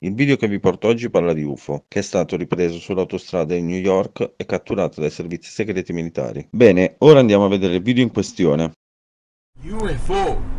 Il video che vi porto oggi parla di UFO, che è stato ripreso sull'autostrada di New York e catturato dai servizi segreti militari. Bene, ora andiamo a vedere il video in questione. UFO